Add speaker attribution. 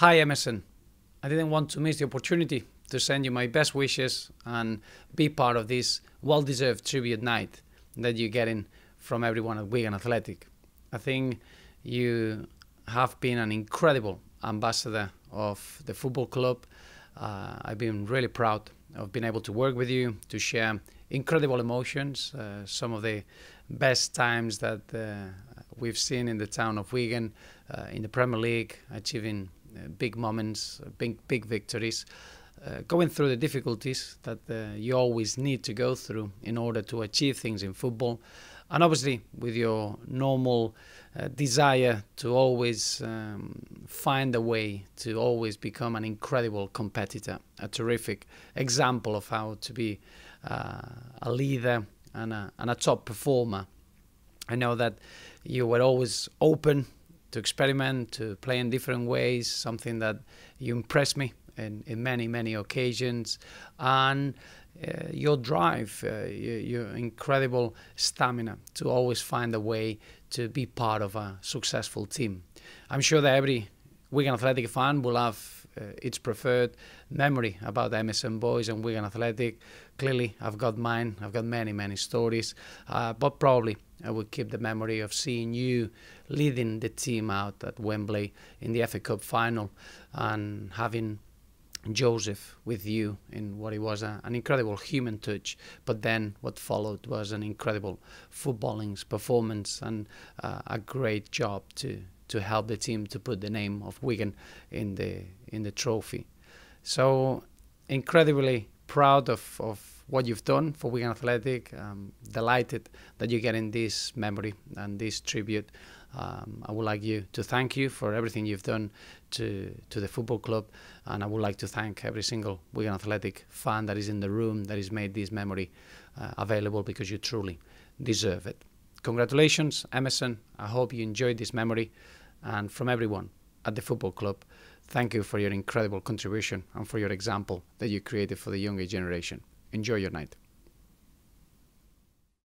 Speaker 1: Hi, Emerson. I didn't want to miss the opportunity to send you my best wishes and be part of this well deserved tribute night that you're getting from everyone at Wigan Athletic. I think you have been an incredible ambassador of the football club. Uh, I've been really proud of being able to work with you, to share incredible emotions, uh, some of the best times that uh, we've seen in the town of Wigan, uh, in the Premier League, achieving uh, big moments, uh, big big victories, uh, going through the difficulties that uh, you always need to go through in order to achieve things in football, and obviously with your normal uh, desire to always um, find a way to always become an incredible competitor, a terrific example of how to be uh, a leader and a, and a top performer. I know that you were always open to experiment, to play in different ways, something that you impressed me in, in many, many occasions. And uh, your drive, uh, your, your, incredible stamina to always find a way to be part of a successful team. I'm sure that every Wigan Athletic fan will have uh, its preferred memory about MSN Boys and Wigan Athletic. Clearly, I've got mine. I've got many, many stories, uh, but probably I will keep the memory of seeing you leading the team out at Wembley in the FA Cup final and having Joseph with you in what was a, an incredible human touch. But then what followed was an incredible footballing performance and uh, a great job to to help the team to put the name of Wigan in the in the trophy. So incredibly proud of, of what you've done for Wigan Athletic. I'm um, delighted that you're getting this memory and this tribute. Um, I would like you to thank you for everything you've done to to the football club, and I would like to thank every single Wigan Athletic fan that is in the room that has made this memory uh, available because you truly deserve it. Congratulations, Emerson. I hope you enjoyed this memory, and from everyone at the football club, thank you for your incredible contribution and for your example that you created for the younger generation. Enjoy your night.